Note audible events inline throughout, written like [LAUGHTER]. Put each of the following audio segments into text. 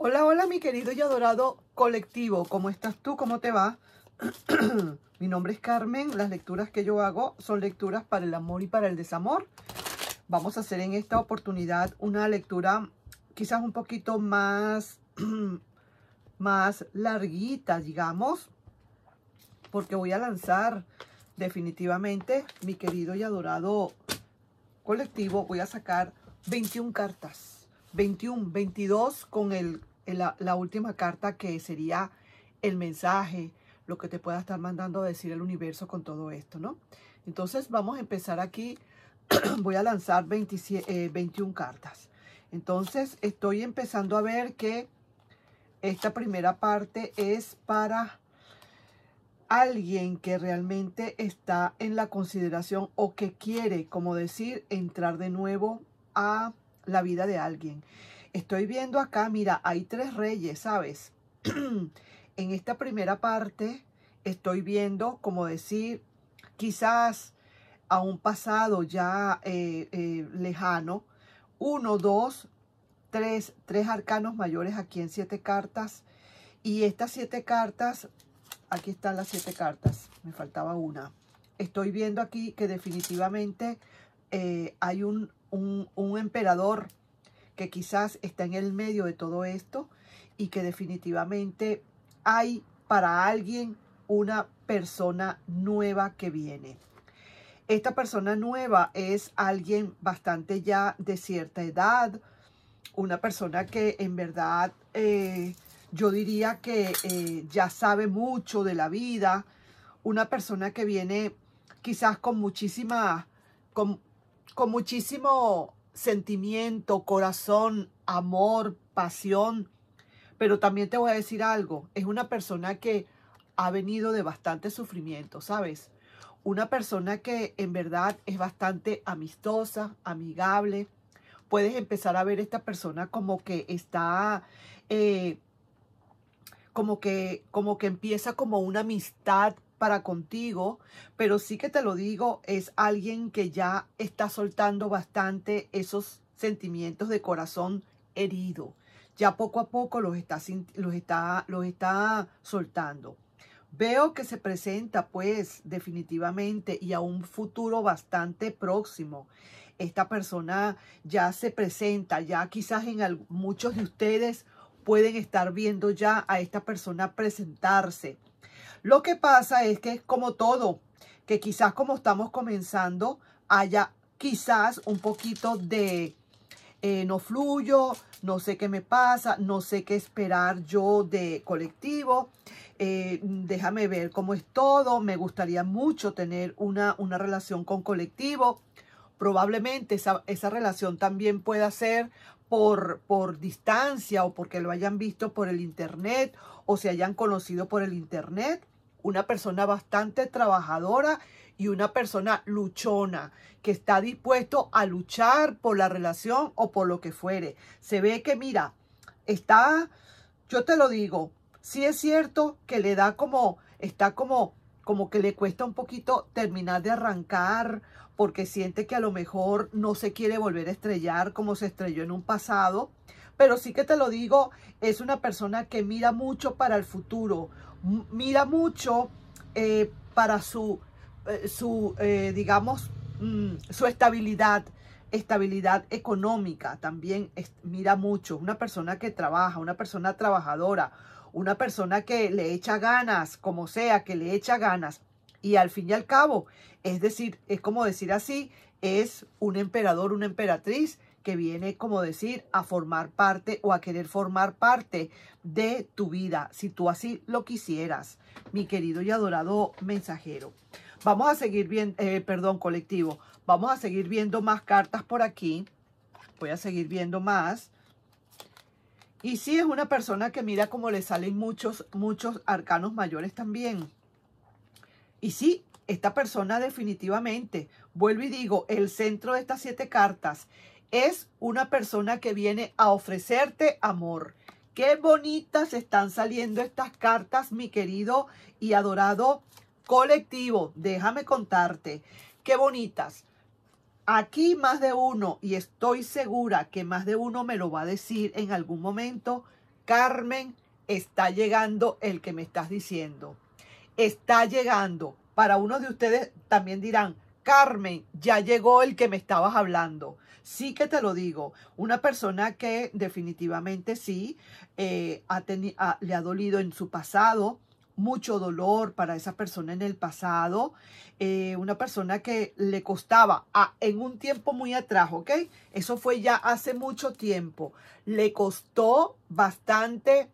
Hola, hola mi querido y adorado colectivo, ¿cómo estás tú? ¿Cómo te va? [CLEARS THROAT] mi nombre es Carmen, las lecturas que yo hago son lecturas para el amor y para el desamor. Vamos a hacer en esta oportunidad una lectura quizás un poquito más, [CLEARS THROAT] más larguita, digamos, porque voy a lanzar definitivamente mi querido y adorado colectivo, voy a sacar 21 cartas. 21, 22 con el eh, la, última carta que sería el mensaje, lo que te pueda estar mandando a decir el universo con todo esto, ¿no? Entonces vamos a empezar aquí, [CLEARS THROAT] voy a lanzar 27, 21 eh, cartas. Entonces estoy empezando a ver que esta primera parte es para alguien que realmente está en la consideración o que quiere, como decir, entrar de nuevo a la vida de alguien estoy viendo acá, mira, hay tres reyes, ¿sabes? [CLEARS THROAT] en esta primera parte estoy viendo, como decir, quizás a un pasado ya eh, eh, lejano, uno, dos, tres, tres arcanos mayores aquí en siete cartas. Y estas siete cartas, aquí están las siete cartas, me faltaba una. Estoy viendo aquí que definitivamente eh, hay un, un emperador que quizás está en el medio de todo esto y que definitivamente hay para alguien una persona nueva que viene. Esta persona nueva es alguien bastante ya de cierta edad, una persona que en verdad eh, yo diría que eh, ya sabe mucho de la vida, una persona que viene quizás con muchísima, con muchísimo sentimiento, corazón, amor, pasión. Pero también te voy a decir algo, es una persona que ha venido de bastante sufrimiento, ¿sabes? Una persona que en verdad es bastante amistosa, amigable. Puedes empezar a ver esta persona como que está, eh, como que, como que empieza como una amistad para contigo, pero sí que te lo digo, es alguien que ya está soltando bastante esos sentimientos de corazón herido. Ya poco a poco los está, los está, está soltando. Veo que se presenta pues definitivamente y a un futuro bastante próximo. Esta persona ya se presenta, ya quizás en muchos de ustedes pueden estar viendo ya a esta persona presentarse lo que pasa es que, como todo, que quizás como estamos comenzando, haya quizás un poquito de eh, no fluyo, no sé qué me pasa, no sé qué esperar yo de colectivo, eh, déjame ver cómo es todo, me gustaría mucho tener una, una relación con colectivo, probablemente esa, relación también pueda ser por, por, distancia o porque lo hayan visto por el internet o se hayan conocido por el internet. Una persona bastante trabajadora y una persona luchona que está dispuesto a luchar por la relación o por lo que fuere. Se ve que, mira, está, yo te lo digo, sí es cierto que le da como, está como como que le cuesta un poquito terminar de arrancar porque siente que a lo mejor no se quiere volver a estrellar como se estrelló en un pasado. Pero sí que te lo digo, es una persona que mira mucho para el futuro, mira mucho eh, para su, eh, su eh, digamos, mm, su estabilidad, estabilidad económica también mira mucho. Una persona que trabaja, una persona trabajadora, una persona que le echa ganas, como sea, que le echa ganas, y al fin y al cabo, es decir, es como decir así, es un emperador, una emperatriz que viene, como decir, a formar parte o a querer formar parte de tu vida, si tú así lo quisieras, mi querido y adorado mensajero. Vamos a seguir viendo, eh, perdón, colectivo, vamos a seguir viendo más cartas por aquí. Voy a seguir viendo más y sí, es una persona que mira como le salen muchos, muchos arcanos mayores también. Y sí, esta persona definitivamente, vuelvo y digo, el centro de estas siete cartas es una persona que viene a ofrecerte amor. Qué bonitas están saliendo estas cartas, mi querido y adorado colectivo. Déjame contarte. Qué bonitas. Aquí más de uno, y estoy segura que más de uno me lo va a decir en algún momento, Carmen, está llegando el que me estás diciendo. Está llegando. Para uno de ustedes también dirán, Carmen, ya llegó el que me estabas hablando. Sí que te lo digo, una persona que definitivamente sí eh, le ha dolido en su pasado, mucho dolor para esa persona en el pasado, eh, una persona que le costaba a, ah, en un tiempo muy atrás, ¿ok? Eso fue ya hace mucho tiempo. Le costó bastante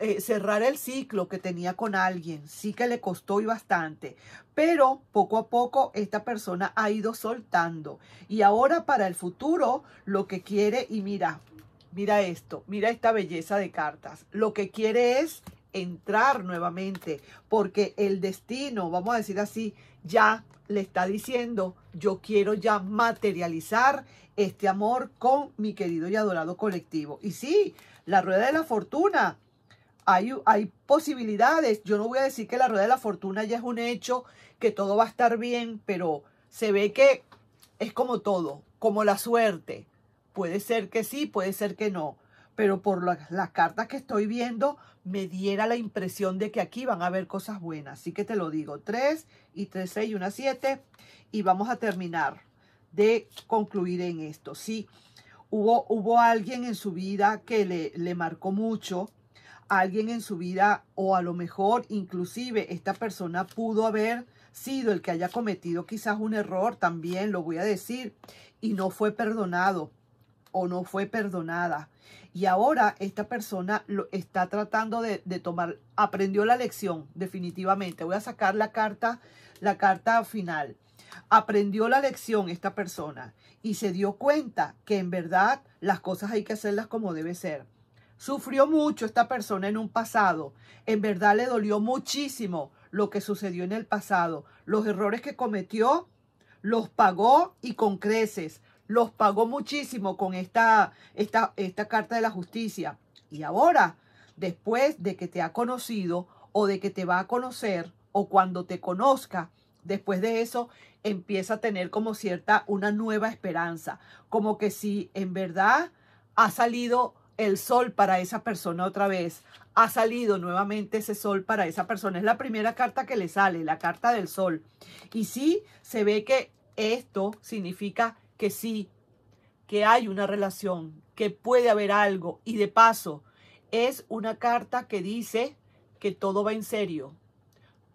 eh, cerrar el ciclo que tenía con alguien. Sí que le costó y bastante. Pero poco a poco esta persona ha ido soltando. Y ahora para el futuro lo que quiere, y mira, mira esto, mira esta belleza de cartas. Lo que quiere es entrar nuevamente, porque el destino, vamos a decir así, ya le está diciendo, yo quiero ya materializar este amor con mi querido y adorado colectivo. Y sí, la rueda de la fortuna, hay, hay posibilidades. Yo no voy a decir que la rueda de la fortuna ya es un hecho, que todo va a estar bien, pero se ve que es como todo, como la suerte. Puede ser que sí, puede ser que no pero por las cartas que estoy viendo me diera la impresión de que aquí van a haber cosas buenas. Así que te lo digo, 3 y 3, 6 y una 7 y vamos a terminar de concluir en esto. Sí, hubo, hubo alguien en su vida que le, le marcó mucho, alguien en su vida o a lo mejor inclusive esta persona pudo haber sido el que haya cometido quizás un error, también lo voy a decir, y no fue perdonado no fue perdonada. Y ahora esta persona lo está tratando de, de, tomar, aprendió la lección definitivamente. Voy a sacar la carta, la carta final. Aprendió la lección esta persona y se dio cuenta que en verdad las cosas hay que hacerlas como debe ser. Sufrió mucho esta persona en un pasado. En verdad le dolió muchísimo lo que sucedió en el pasado, los errores que cometió, los pagó y con creces los pagó muchísimo con esta, esta, esta carta de la justicia. Y ahora, después de que te ha conocido o de que te va a conocer o cuando te conozca, después de eso empieza a tener como cierta una nueva esperanza, como que si en verdad ha salido el sol para esa persona otra vez, ha salido nuevamente ese sol para esa persona. Es la primera carta que le sale, la carta del sol. Y sí, se ve que esto significa que sí, que hay una relación, que puede haber algo. Y de paso, es una carta que dice que todo va en serio.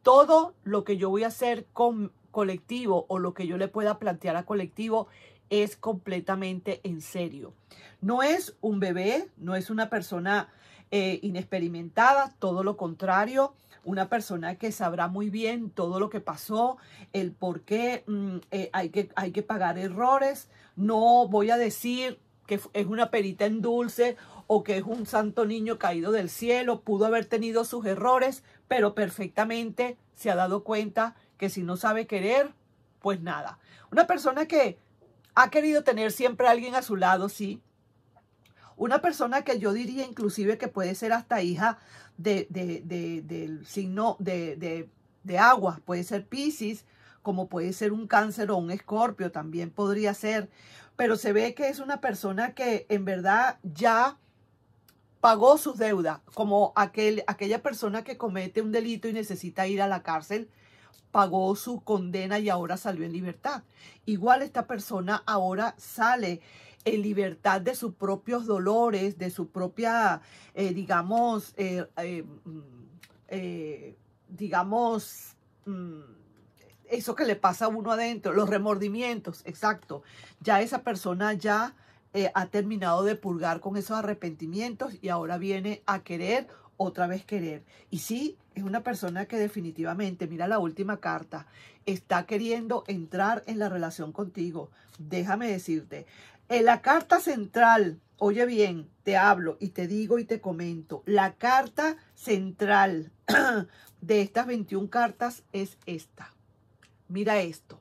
Todo lo que yo voy a hacer con colectivo o lo que yo le pueda plantear a colectivo es completamente en serio. No es un bebé, no es una persona eh, inexperimentada, todo lo contrario, una persona que sabrá muy bien todo lo que pasó, el por qué mm, eh, hay, que, hay que pagar errores, no voy a decir que es una perita en dulce o que es un santo niño caído del cielo, pudo haber tenido sus errores, pero perfectamente se ha dado cuenta que si no sabe querer, pues nada. Una persona que ha querido tener siempre a alguien a su lado, sí, una persona que yo diría inclusive que puede ser hasta hija de, de, de, del signo de, agua, puede ser Pisces, como puede ser un cáncer o un escorpio, también podría ser. Pero se ve que es una persona que en verdad ya pagó sus deudas, como aquel, aquella persona que comete un delito y necesita ir a la cárcel, pagó su condena y ahora salió en libertad. Igual esta persona ahora sale en libertad de sus propios dolores, de su propia, eh, digamos, eh, eh, mm, digamos, mm, eso que le pasa a uno adentro, los remordimientos, exacto. Ya esa persona ya ha terminado de purgar con esos arrepentimientos y ahora viene a querer, otra vez querer. Y sí, es una persona que definitivamente, mira la última carta, está queriendo entrar en la relación contigo. Déjame decirte, la carta central, oye bien, te hablo y te digo y te comento, la carta central [CLEARS THROAT] de estas 21 cartas es esta. Mira esto.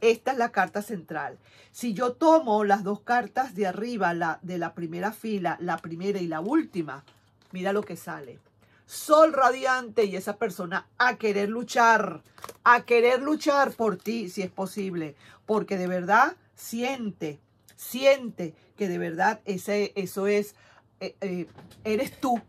Esta es la carta central. Si yo tomo las dos cartas de arriba, la de la primera fila, la primera y la última, mira lo que sale. Sol radiante y esa persona a querer luchar, a querer luchar por ti si es posible, porque de verdad siente siente que de verdad ese, eso es, eh, eh, eres tú.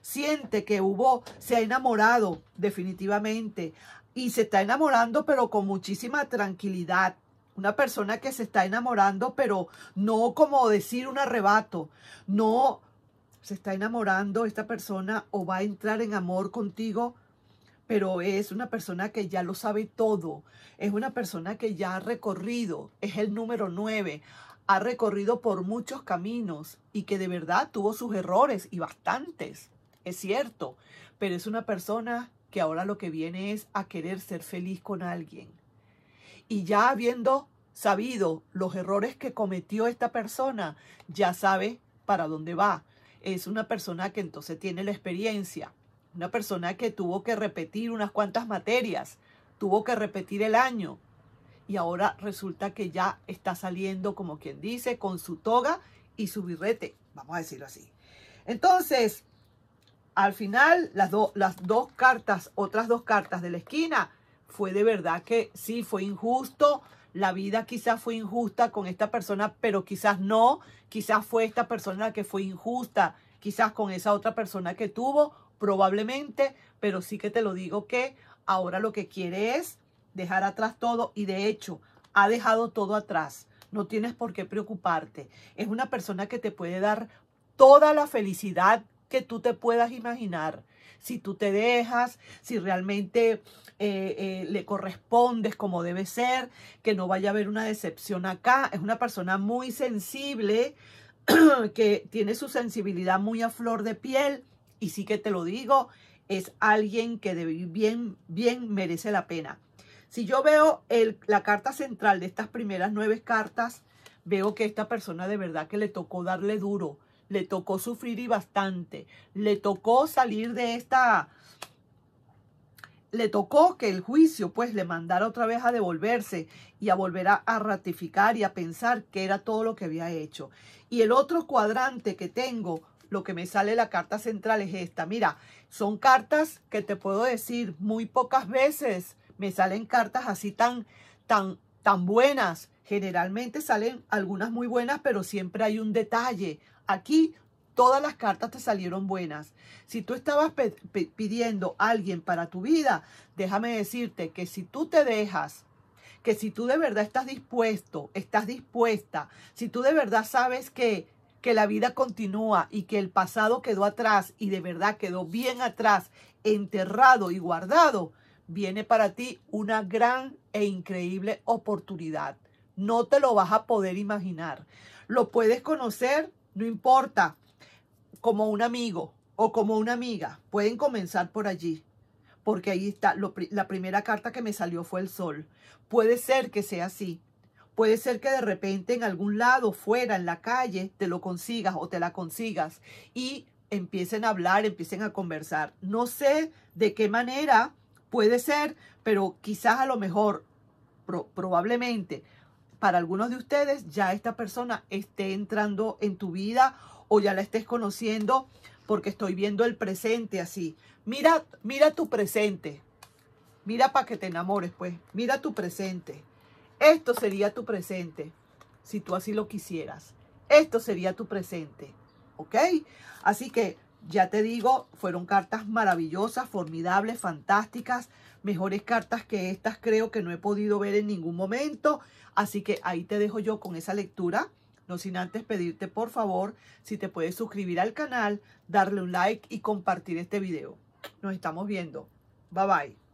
Siente que hubo, se ha enamorado definitivamente y se está enamorando pero con muchísima tranquilidad. Una persona que se está enamorando pero no como decir un arrebato, no se está enamorando esta persona o va a entrar en amor contigo pero es una persona que ya lo sabe todo, es una persona que ya ha recorrido, es el número nueve, ha recorrido por muchos caminos y que de verdad tuvo sus errores y bastantes, es cierto, pero es una persona que ahora lo que viene es a querer ser feliz con alguien. Y ya habiendo sabido los errores que cometió esta persona, ya sabe para dónde va. Es una persona que entonces tiene la experiencia, una persona que tuvo que repetir unas cuantas materias, tuvo que repetir el año, y ahora resulta que ya está saliendo, como quien dice, con su toga y su birrete, vamos a decirlo así. Entonces, al final, las, dos las dos cartas, otras dos cartas de la esquina, fue de verdad que sí, fue injusto. La vida quizás fue injusta con esta persona, pero quizás no. Quizás fue esta persona que fue injusta, quizás con esa otra persona que tuvo, probablemente, pero sí que te lo digo que ahora lo que quiere es dejar atrás todo y de hecho ha dejado todo atrás. No tienes por qué preocuparte. Es una persona que te puede dar toda la felicidad que tú te puedas imaginar. Si tú te dejas, si realmente eh, eh, le correspondes como debe ser, que no vaya a haber una decepción acá. Es una persona muy sensible, [CLEARS THROAT] que tiene su sensibilidad muy a flor de piel. Y sí que te lo digo, es alguien que de bien, bien merece la pena. Si yo veo la carta central de estas primeras nueve cartas, veo que esta persona de verdad que le tocó darle duro, le tocó sufrir y bastante, le tocó salir de esta... Le tocó que el juicio pues le mandara otra vez a devolverse y a volver a, a ratificar y a pensar que era todo lo que había hecho. Y el otro cuadrante que tengo lo que me sale la carta central es esta. Mira, son cartas que te puedo decir muy pocas veces me salen cartas así tan, tan, tan buenas. Generalmente salen algunas muy buenas, pero siempre hay un detalle. Aquí todas las cartas te salieron buenas. Si tú estabas pidiendo a alguien para tu vida, déjame decirte que si tú te dejas, que si tú de verdad estás dispuesto, estás dispuesta, si tú de verdad sabes que, que la vida continúa y que el pasado quedó atrás y de verdad quedó bien atrás, enterrado y guardado, viene para ti una gran e increíble oportunidad. No te lo vas a poder imaginar. Lo puedes conocer, no importa, como un amigo o como una amiga. Pueden comenzar por allí, porque ahí está. la primera carta que me salió fue el sol. Puede ser que sea así. Puede ser que de repente en algún lado, fuera, en la calle, te lo consigas o te la consigas y empiecen a hablar, empiecen a conversar. No sé de qué manera Puede ser, pero quizás a lo mejor, probablemente, para algunos de ustedes ya esta persona esté entrando en tu vida o ya la estés conociendo porque estoy viendo el presente así. Mira, mira tu presente. Mira para que te enamores, pues. Mira tu presente. Esto sería tu presente, si tú así lo quisieras. Esto sería tu presente, ¿ok? Así que ya te digo, fueron cartas maravillosas, formidables, fantásticas, mejores cartas que estas creo que no he podido ver en ningún momento. Así que ahí te dejo yo con esa lectura. No sin antes pedirte por favor si te puedes suscribir al canal, darle un like y compartir este video. Nos estamos viendo. Bye bye.